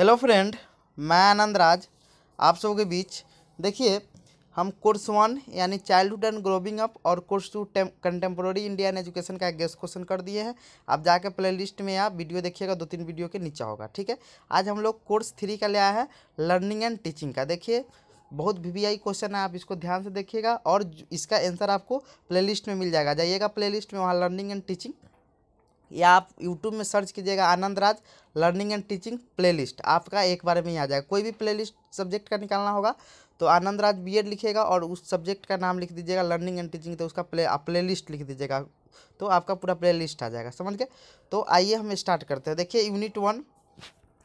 hello friend मैं आनंद राज आप सब के बीच देखिए हम कोर्स वन यानी चाइल्डहुड एंड ग्रोविंग अप और course two contemporary Indian education का एक गेस्ट क्वेश्चन कर दिए हैं आप जाके प्ले लिस्ट में आप वीडियो देखिएगा दो तीन वीडियो के नीचे होगा ठीक है आज हम लोग कोर्स थ्री का ले आए हैं लर्निंग एंड टीचिंग का देखिए बहुत वी क्वेश्चन है आप इसको ध्यान से देखिएगा और इसका आंसर आपको प्लेलिस्ट में मिल जाएगा जाइएगा प्लेलिस्ट में वहाँ लर्निंग एंड टीचिंग या आप यूट्यूब में सर्च कीजिएगा Anand Raj learning and teaching playlist आपका एक बार में ही आ जाएगा कोई भी प्लेलिस्ट सब्जेक्ट का निकालना होगा तो आनंद राज बी लिखेगा और उस सब्जेक्ट का नाम लिख दीजिएगा लर्निंग एंड टीचिंग तो उसका प्ले आप प्ले लिस्ट लिख दीजिएगा तो आपका पूरा प्ले लिस्ट आ जाएगा समझ गए तो आइए हम स्टार्ट करते हैं देखिए यूनिट वन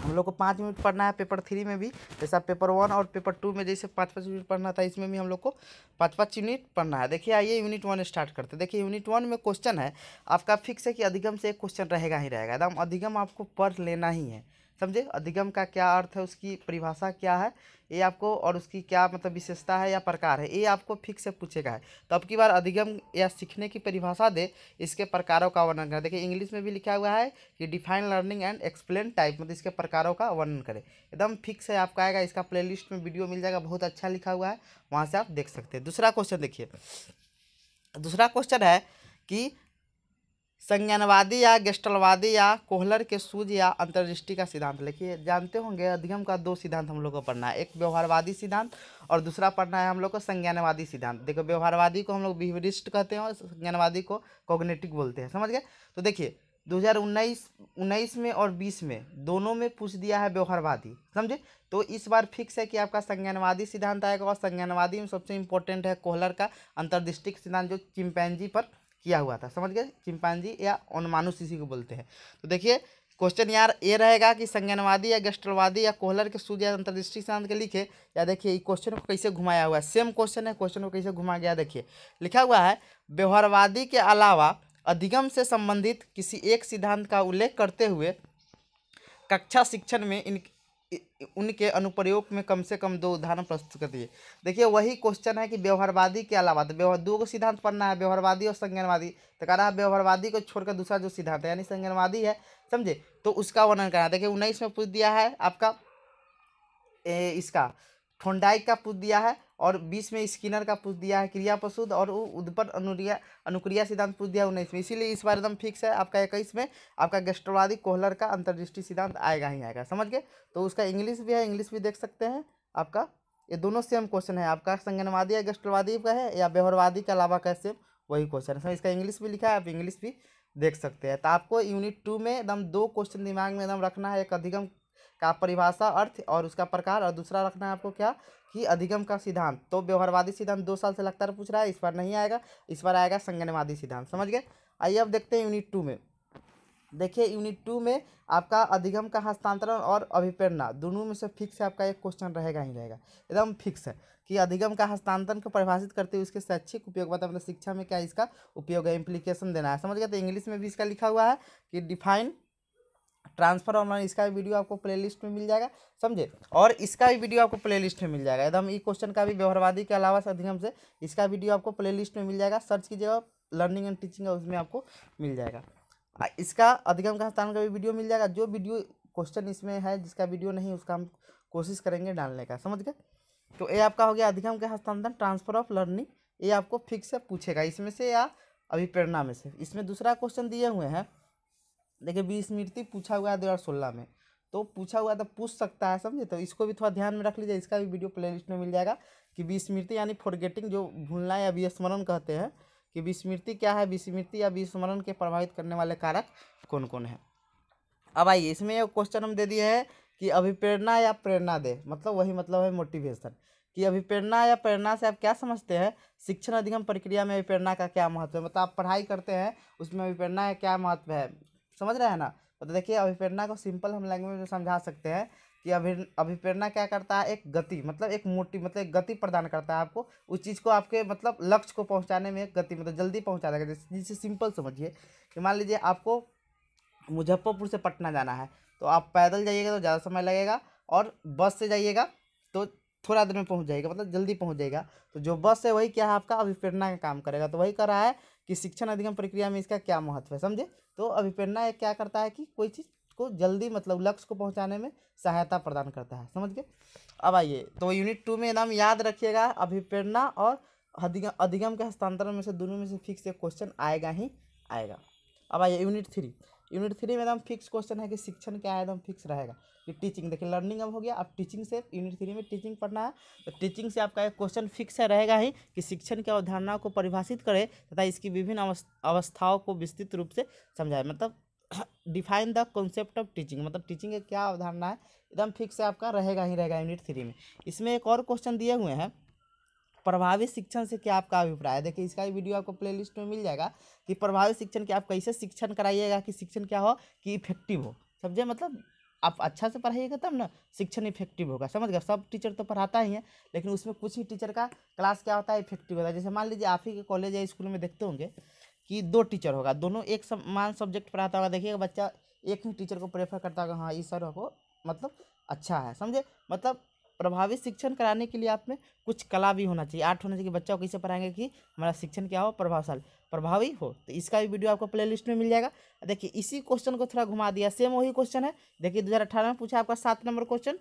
हम लोग को पाँच मिनट पढ़ना है पेपर थ्री में भी जैसा पेपर वन और पेपर टू में जैसे पाँच पाँच मिनट पढ़ना था इसमें भी हम लोग को पाँच पाँच यूनिट पढ़ना है देखिए आइए यूनिट वन स्टार्ट करते देखिए यूनिट वन में क्वेश्चन है आपका फिक्स है कि अधिगम से एक क्वेश्चन रहेगा ही रहेगा एकदम अधिगम आपको पढ़ लेना ही है समझे अधिगम का क्या अर्थ है उसकी परिभाषा क्या है ये आपको और उसकी क्या मतलब विशेषता है या प्रकार है ये आपको फिक्स से पूछेगा है तो अब की बार अधिगम या सीखने की परिभाषा दे इसके प्रकारों का वर्णन करें देखिए इंग्लिश में भी लिखा हुआ है कि define learning and explain type मतलब इसके प्रकारों का वर्णन करें एकदम फिक्स है आपका आएगा इसका प्ले में वीडियो मिल जाएगा बहुत अच्छा लिखा हुआ है वहाँ से आप देख सकते हैं दूसरा क्वेश्चन देखिए दूसरा क्वेश्चन है कि संज्ञानवादी या गेस्टलवादी या कोहलर के सूज या अंतर्दृष्टि का सिद्धांत देखिए जानते होंगे अधिगम का दो सिद्धांत हम लोग को पढ़ना है एक व्यवहारवादी सिद्धांत और दूसरा पढ़ना है हम लोग को संज्ञानवादी सिद्धांत देखो व्यवहारवादी को हम लोग बिहेवरिस्ट कहते हैं और संज्ञानवादी को कॉग्नेटिक बोलते हैं समझ गए तो देखिए दो हज़ार में और बीस में दोनों में पूछ दिया है व्यवहारवादी समझे तो इस बार फिक्स है कि आपका संज्ञानवादी सिद्धांत आएगा और संज्ञानवादी में सबसे इम्पोर्टेंट है कोहलर का अंतर्दृष्टिक सिद्धांत जो चिमपैनजी पर किया हुआ था समझ गए चिंपांजी या अनुमानुष इसी को बोलते हैं तो देखिए क्वेश्चन यार ये रहेगा कि संज्ञानवादी या गस्ट्रलवादी या कोहलर के सूर्य अंतर्दृष्टि सिद्धांत के लिखे या देखिए ये क्वेश्चन को कैसे घुमाया हुआ है सेम क्वेश्चन है क्वेश्चन को कैसे घुमा गया देखिए लिखा हुआ है व्यवहारवादी के अलावा अधिगम से संबंधित किसी एक सिद्धांत का उल्लेख करते हुए कक्षा शिक्षण में इन उनके अनुप्रयोग में कम से कम दो उदाहरण प्रस्तुत कर दिए देखिए वही क्वेश्चन है कि व्यवहारवादी के अलावा तो व्यवहार दो को सिद्धांत पढ़ना है व्यवहारवादी और संज्ञानवादी तो कह रहा है व्यवहारवादी को छोड़कर दूसरा जो सिद्धांत है यानी संज्ञानवादी है समझे तो उसका वर्णन करना देखिए उन्नीस में पूछ दिया है आपका ए, इसका थोंडाइक का पुत दिया है और बीस में स्किनर का पुत दिया है क्रिया प्रसूद और वो उद्पर अनुक्रिया अनुक्रिया सिद्धांत पूछ दिया है उन्नीस में इसीलिए इस बार एकदम फिक्स है आपका इक्कीस में आपका गेस्ट्रोवादी कोहलर का अंतर्दृष्टि सिद्धांत आएगा ही आएगा समझ गए तो उसका इंग्लिश भी है इंग्लिश भी देख सकते हैं आपका ये दोनों सेम क्वेश्चन है आपका संगनवादी या गेस्ट्रोवादी का है या बेहरवादी के अलावा का सेम वही क्वेश्चन है इसका इंग्लिश भी लिखा है आप इंग्लिश भी देख सकते हैं तो आपको यूनिट टू में एकदम दो क्वेश्चन दिमाग में एकदम रखना है एक अधिगम का परिभाषा अर्थ और उसका प्रकार और दूसरा रखना है आपको क्या कि अधिगम का सिद्धांत तो व्यवहारवादी सिद्धांत दो साल से लगातार पूछ रहा है इस बार नहीं आएगा इस बार आएगा संगनवादी सिद्धांत समझ गए आइए अब देखते हैं यूनिट टू में देखिए यूनिट टू में आपका अधिगम का हस्तांतरण और अभिप्रेरणा दोनों में से फिक्स है आपका एक क्वेश्चन रहेगा ही रहेगा एकदम फिक्स है कि अधिगम का हस्तांतरण को परिभाषित करते हुए उसके शैक्षिक उपयोग मतलब मतलब शिक्षा में क्या इसका उपयोग है इम्प्लीकेशन देना है समझ गए तो इंग्लिश में भी इसका लिखा हुआ है कि डिफाइन ट्रांसफर ऑनलाइन इसका भी वीडियो आपको प्लेलिस्ट में मिल जाएगा समझे और इसका भी वीडियो आपको प्लेलिस्ट में मिल जाएगा एकदम ई क्वेश्चन का भी व्यवहारवादी के अलावा अधिगम से इसका वीडियो आपको प्लेलिस्ट में मिल जाएगा सर्च कीजिएगा लर्निंग एंड टीचिंग उसमें आपको मिल जाएगा इसका अधिगम का स्थान का भी वीडियो मिल जाएगा जो वीडियो क्वेश्चन इसमें है जिसका वीडियो नहीं उसका हम कोशिश करेंगे डालने का समझ गए तो ये आपका हो गया अधिगम का हस्तांतरण ट्रांसफर ऑफ लर्निंग ये आपको फिक्स से पूछेगा इसमें से या अभिप्रेरणा में से इसमें दूसरा क्वेश्चन दिए हुए हैं देखिए बीस मिनट पूछा हुआ है दो हज़ार सोलह में तो पूछा हुआ तो पूछ सकता है समझे तो इसको भी थोड़ा ध्यान में रख लीजिए इसका भी वीडियो प्लेलिस्ट में मिल जाएगा कि विस्मृति यानी फॉरगेटिंग जो भूलना या विस्मरण कहते हैं कि विस्मृति क्या है विस्मृति या विस्मरण के प्रभावित करने वाले कारक कौन कौन है अब आइए इसमें एक क्वेश्चन हम दे दिए हैं कि अभिप्रेरणा या प्रेरणा दे मतलब वही मतलब है मोटिवेशन कि अभिप्रेरणा या प्रेरणा से आप क्या समझते हैं शिक्षण अधिगम प्रक्रिया में अभिप्रेरणा का क्या महत्व है मतलब आप पढ़ाई करते हैं उसमें अभिप्रेरणा का क्या महत्व है समझ रहे हैं ना तो देखिए अभिप्रेरणा को सिंपल हम लैंग्वेज में समझा सकते हैं कि अभि अभिप्रेरणा क्या करता है एक गति मतलब एक मोटी मतलब एक गति प्रदान करता है आपको उस चीज़ को आपके मतलब लक्ष्य को पहुंचाने में एक गति मतलब जल्दी पहुंचा देगा जैसे जिसे सिंपल समझिए कि मान लीजिए आपको मुजफ्फरपुर से पटना जाना है तो आप पैदल जाइएगा तो ज़्यादा समय लगेगा और बस से जाइएगा तो थोड़ा देर में पहुँच जाएगा मतलब जल्दी पहुँच जाएगा तो जो बस है वही क्या है आपका अभिप्रेरणा का काम करेगा तो वही कर रहा है कि शिक्षण अधिगम प्रक्रिया में इसका क्या महत्व है समझे तो अभिप्रेरणा क्या करता है कि कोई चीज़ को जल्दी मतलब लक्ष्य को पहुंचाने में सहायता प्रदान करता है समझ गए अब आइए तो यूनिट टू में नाम याद रखिएगा अभिप्रेरणा और अधिगम अधिगम के हस्तांतरण में से दोनों में से फिक्स एक क्वेश्चन आएगा ही आएगा अब आइए यूनिट थ्री यूनिट थ्री में एकदम फिक्स क्वेश्चन है कि शिक्षण क्या है एकदम फिक्स रहेगा कि टीचिंग देखिए लर्निंग अब हो गया अब टीचिंग से यूनिट थ्री में टीचिंग पढ़ना है तो टीचिंग से आपका एक क्वेश्चन फिक्स है रहेगा ही कि शिक्षण की अवधारणा को परिभाषित करे तथा इसकी विभिन्न अवस्थाओं को विस्तृत रूप से समझाए मतलब define the concept of teaching मतलब टीचिंग की क्या अवधारणा है एकदम फिक्स है आपका रहेगा ही रहेगा यूनिट थ्री में इसमें एक और क्वेश्चन दिए हुए हैं प्रभावी शिक्षण से क्या आपका अभिप्राय है देखिए इसका वीडियो आपको प्लेलिस्ट में मिल जाएगा कि प्रभावी शिक्षण के आप कैसे शिक्षण कराइएगा कि शिक्षण क्या हो कि इफेक्टिव हो समझे मतलब आप अच्छा से पढ़ाइएगा तब ना शिक्षण इफेक्टिव होगा समझ गए सब टीचर तो पढ़ाता ही है लेकिन उसमें कुछ ही टीचर का क्लास क्या होता है इफेक्टिव होता है जैसे मान लीजिए आप ही के कॉलेज या स्कूल में देखते होंगे कि दो टीचर होगा दोनों एक समान सब्जेक्ट पढ़ाता होगा देखिएगा बच्चा एक ही टीचर को प्रेफर करता होगा हाँ ये सर हो मतलब अच्छा है समझे मतलब प्रभावी शिक्षण कराने के लिए आप में कुछ कला भी होना चाहिए आर्ट होना चाहिए कि बच्चा को कैसे पढ़ाएंगे कि हमारा शिक्षण क्या हो प्रभावशाली प्रभावी हो तो इसका भी वीडियो आपको प्ले लिस्ट में मिल जाएगा देखिए इसी क्वेश्चन को थोड़ा घुमा दिया सेम वही क्वेश्चन है देखिए दो में पूछा आपका सात नंबर क्वेश्चन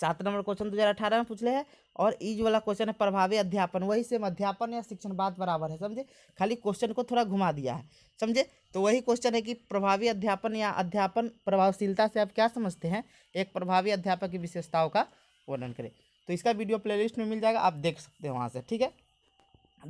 सात नंबर क्वेश्चन दो हज़ार अठारह में पूछले है और ईज वाला क्वेश्चन है प्रभावी अध्यापन वही सेम अध्यापन या शिक्षण बात बराबर है समझे खाली क्वेश्चन को थोड़ा घुमा दिया है समझे तो वही क्वेश्चन है कि प्रभावी अध्यापन या अध्यापन प्रभावशीलता से आप क्या समझते हैं एक प्रभावी अध्यापक की विशेषताओं का वर्णन करें तो इसका वीडियो प्ले में मिल जाएगा आप देख सकते हैं वहाँ से ठीक है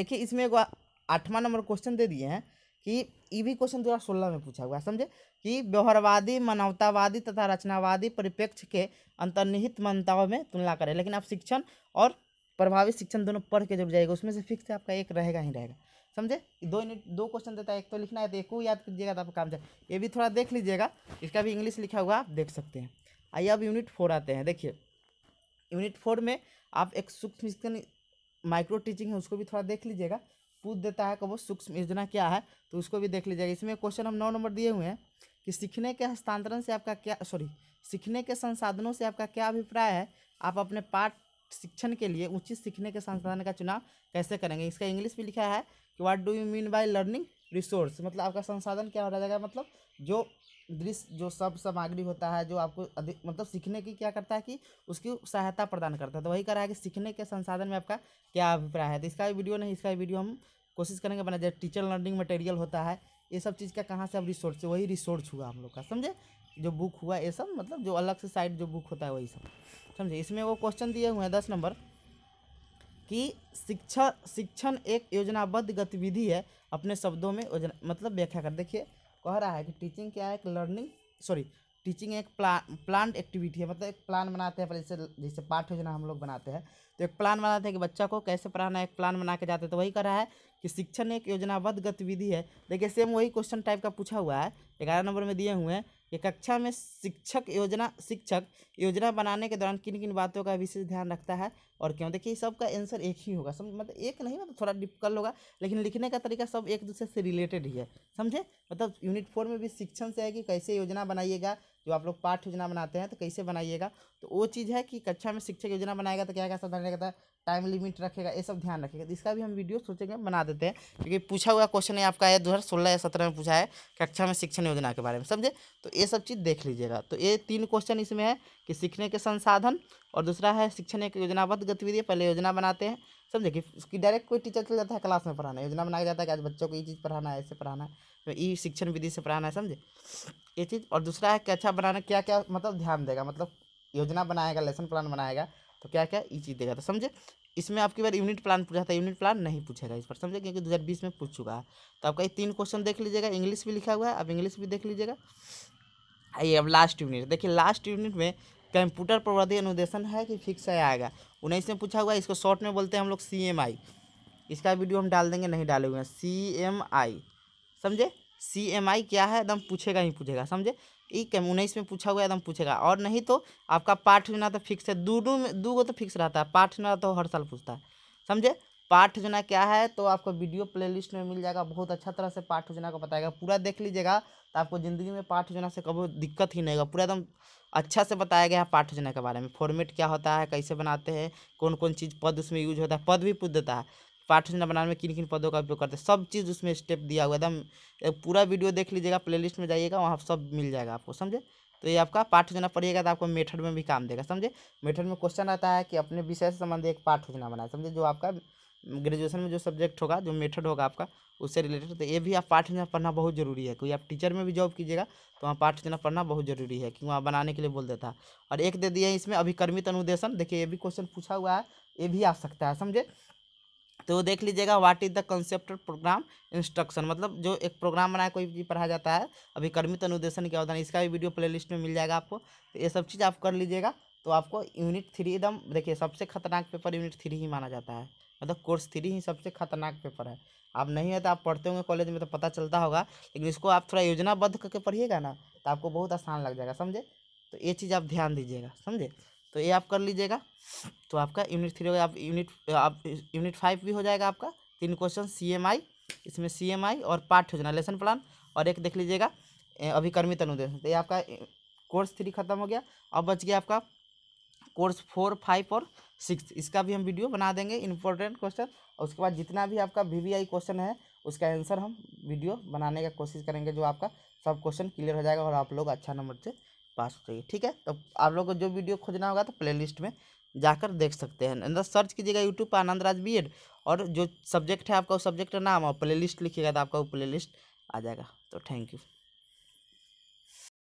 देखिए इसमें एक आठवां नंबर क्वेश्चन दे दिए हैं कि ये भी क्वेश्चन दो हज़ार सोलह में पूछा हुआ समझे कि व्यवहारवादी मानवतावादी तथा रचनावादी परिप्रेक्ष्य के अंतर्निहित मानताओं में तुलना करें लेकिन आप शिक्षण और प्रभावी शिक्षण दोनों पढ़ के जब जाएगा उसमें से फिक्स आपका एक रहेगा ही रहेगा समझे दो यूनिट दो क्वेश्चन देता है एक तो लिखना है तो एक को याद कीजिएगा तो आपका काम जाए ये भी थोड़ा देख लीजिएगा इसका भी इंग्लिश लिखा हुआ आप देख सकते हैं आइए अब यूनिट फोर आते हैं देखिए यूनिट फोर में आप एक सूक्ष्म माइक्रो टीचिंग है उसको भी थोड़ा देख लीजिएगा पूछ देता है कब सूक्ष्म योजना क्या है तो उसको भी देख लीजिएगा इसमें क्वेश्चन हम नौ नंबर दिए हुए हैं कि सीखने के हस्तांतरण से आपका क्या सॉरी सीखने के संसाधनों से आपका क्या अभिप्राय है आप अपने पाठ शिक्षण के लिए उचित सीखने के संसाधन का चुनाव कैसे करेंगे इसका इंग्लिश भी लिखा है कि what do you mean by learning resource मतलब आपका संसाधन क्या हो जाएगा मतलब जो दृश्य जो सब सामग्री होता है जो आपको अधिक मतलब सीखने की क्या करता है कि उसकी सहायता प्रदान करता है तो वही करा रहा है कि सीखने के संसाधन में आपका क्या अभिप्राय है तो इसका वीडियो नहीं इसका वीडियो हम कोशिश करेंगे बना जैसे टीचर लर्निंग मटेरियल होता है ये सब चीज़ का कहाँ से अब रिसोर्स वही रिसोर्स हुआ हम लोग का समझे जो बुक हुआ ये सब मतलब जो अलग से साइड जो बुक होता है वही सब समझे इसमें वो क्वेश्चन दिए हुए हैं दस नंबर कि शिक्षा शिक्षण एक योजनाबद्ध गतिविधि है अपने शब्दों में मतलब व्याख्या कर देखिए कह रहा है कि टीचिंग क्या है एक लर्निंग सॉरी टीचिंग एक प्ला प्लान एक्टिविटी है मतलब एक प्लान बनाते हैं जैसे जैसे पाठ योजना हम लोग बनाते हैं तो एक प्लान बनाते हैं कि बच्चा को कैसे पढ़ाना है एक प्लान बना के जाते हैं तो वही कह रहा है कि शिक्षण एक योजनाबद्ध गतिविधि है देखिए सेम वही क्वेश्चन टाइप का पूछा हुआ है ग्यारह नंबर में दिए हुए हैं कि कक्षा में शिक्षक योजना शिक्षक योजना बनाने के दौरान किन किन बातों का विशेष ध्यान रखता है और क्यों देखिए सबका आंसर एक ही होगा समझ मतलब एक नहीं मतलब थोड़ा डिफिकल्ट होगा लेकिन लिखने का तरीका सब एक दूसरे से रिलेटेड ही है समझे मतलब यूनिट फोर में भी शिक्षण से है कि कैसे योजना बनाइएगा जो आप लोग पाठ योजना बनाते हैं तो कैसे बनाइएगा तो वो चीज़ है कि कक्षा में शिक्षक योजना बनाएगा तो क्या क्या सावधानी था टाइम लिमिट रखेगा ये सब ध्यान रखेगा तो इसका भी हम वीडियो सोचेंगे बना देते हैं क्योंकि पूछा हुआ क्वेश्चन है आपका है दो हज़ार सोलह या सत्रह में पूछा है कक्षा में शिक्षण योजना के बारे में समझे तो ये सब चीज़ देख लीजिएगा तो ये तीन क्वेश्चन इसमें है कि सीखने के संसाधन और दूसरा है शिक्षण एक योजनाबद्ध गतिविधि पहले योजना बनाते हैं समझे कि उसकी डायरेक्ट कोई टीचर चल जाता है क्लास में पढ़ाना योजना बनाया जाता है कि आज बच्चों को ये चीज़ पढ़ाना है ऐसे पढ़ाना है तो ई शिक्षण विधि से पढ़ाना है समझे ये चीज़ और दूसरा है कि अच्छा बनाना क्या क्या मतलब ध्यान देगा मतलब योजना बनाएगा लेसन प्लान बनाएगा तो क्या क्या ये चीज़ देगा तो समझे इसमें आपकी बार यूनिट प्लान पूछा था यूनिट प्लान नहीं पूछेगा इस पर समझे क्योंकि दो में पूछ चुका है तो आपका ये तीन क्वेश्चन देख लीजिएगा इंग्लिश भी लिखा हुआ है आप इंग्लिश भी देख लीजिएगा आइए अब लास्ट यूनिट देखिए लास्ट यूनिट में कंप्यूटर प्रवृद्धि अनुदेशन है कि फिक्स है आएगा उन्नीस में पूछा हुआ है इसको शॉर्ट में बोलते हैं हम लोग सी इसका वीडियो हम डाल देंगे नहीं डाले हुए हैं सी समझे सी एम आई क्या है एकदम पूछेगा ही पूछेगा समझे एक उन्नीस में पूछा हुआ एकदम पूछेगा और नहीं तो आपका पाठ ना तो फिक्स है दोनों में दो गो तो फिक्स रहता है पाठ ना तो हर साल पूछता है समझे पाठ योजना क्या है तो आपको वीडियो प्लेलिस्ट में मिल जाएगा बहुत अच्छा तरह से पाठ योजना को बताएगा पूरा देख लीजिएगा तो आपको ज़िंदगी में पाठ योजना से कभी दिक्कत ही नहीं होगा पूरा एकदम अच्छा से बताया गया है पाठ योजना के बारे में फॉर्मेट क्या होता है कैसे बनाते हैं कौन कौन चीज़ पद उसमें यूज होता है पद भी पूछ देता है पाठ योजना बनाने में किन किन पदों का उपयोग करते हैं सब चीज़ उसमें स्टेप दिया हुआ एकदम पूरा वीडियो देख लीजिएगा प्लेलिस्ट में जाइएगा वहाँ सब मिल जाएगा आपको समझे तो ये आपका पाठ योजना पढ़िएगा तो आपको मेथड में भी काम देगा समझे मेथड में क्वेश्चन आता है कि अपने विषय से संबंधित एक पाठ योजना बनाए समझे जो आपका ग्रेजुएशन में जो सब्जेक्ट होगा जो मेथड होगा आपका उससे रिलेटेड तो ये भी आप पाठ योजना पढ़ना बहुत जरूरी है क्योंकि आप टीचर में भी जॉब कीजिएगा तो वहाँ पाठ योजना पढ़ना बहुत जरूरी है कि वहाँ बनाने के लिए बोल देता है और एक दे दिया इसमें अभिकर्मित अनुदेशन देखिए ये भी क्वेश्चन पूछा हुआ है ये भी आ सकता है समझे तो वो देख लीजिएगा what is the concept program instruction मतलब जो एक प्रोग्राम बनाया कोई भी पढ़ा जाता है अभिकर्मित अनुदेशन क्या होता है इसका भी वीडियो प्लेलिस्ट में मिल जाएगा आपको तो ये सब चीज़ आप कर लीजिएगा तो आपको यूनिट थ्री एकदम देखिए सबसे खतरनाक पेपर यूनिट थ्री ही माना जाता है मतलब कोर्स थ्री ही सबसे खतरनाक पेपर है आप नहीं है तो आप पढ़ते होंगे कॉलेज में तो पता चलता होगा लेकिन इसको आप थोड़ा योजनाबद्ध करके पढ़िएगा ना तो आपको बहुत आसान लग जाएगा समझे तो ये चीज़ आप ध्यान दीजिएगा समझे तो ये आप कर लीजिएगा तो आपका यूनिट थ्री हो गया आप यूनिट आप यूनिट फाइव भी हो जाएगा आपका तीन क्वेश्चन सी एम आई इसमें सी एम आई और पाठ योजना लेसन प्लान और एक देख लीजिएगा अभिकर्मित अनुदेश तो ये आपका कोर्स थ्री खत्म हो गया अब बच गया आपका कोर्स फोर फाइव और सिक्स इसका भी हम वीडियो बना देंगे इंपॉर्टेंट क्वेश्चन और उसके बाद जितना भी आपका वी क्वेश्चन है उसका आंसर हम वीडियो बनाने का कोशिश करेंगे जो आपका सब क्वेश्चन क्लियर हो जाएगा और आप लोग अच्छा नंबर से पास हो जाएगी ठीक है तो आप लोग को जो वीडियो खोजना होगा तो प्लेलिस्ट में जाकर देख सकते हैं अंदर सर्च कीजिएगा यूट्यूब पर आनंद राज बी और जो सब्जेक्ट है आपका उस सब्जेक्ट का नाम और प्ले लिस्ट लिखिएगा तो आपका वो प्ले लिस्ट आ जाएगा तो थैंक यू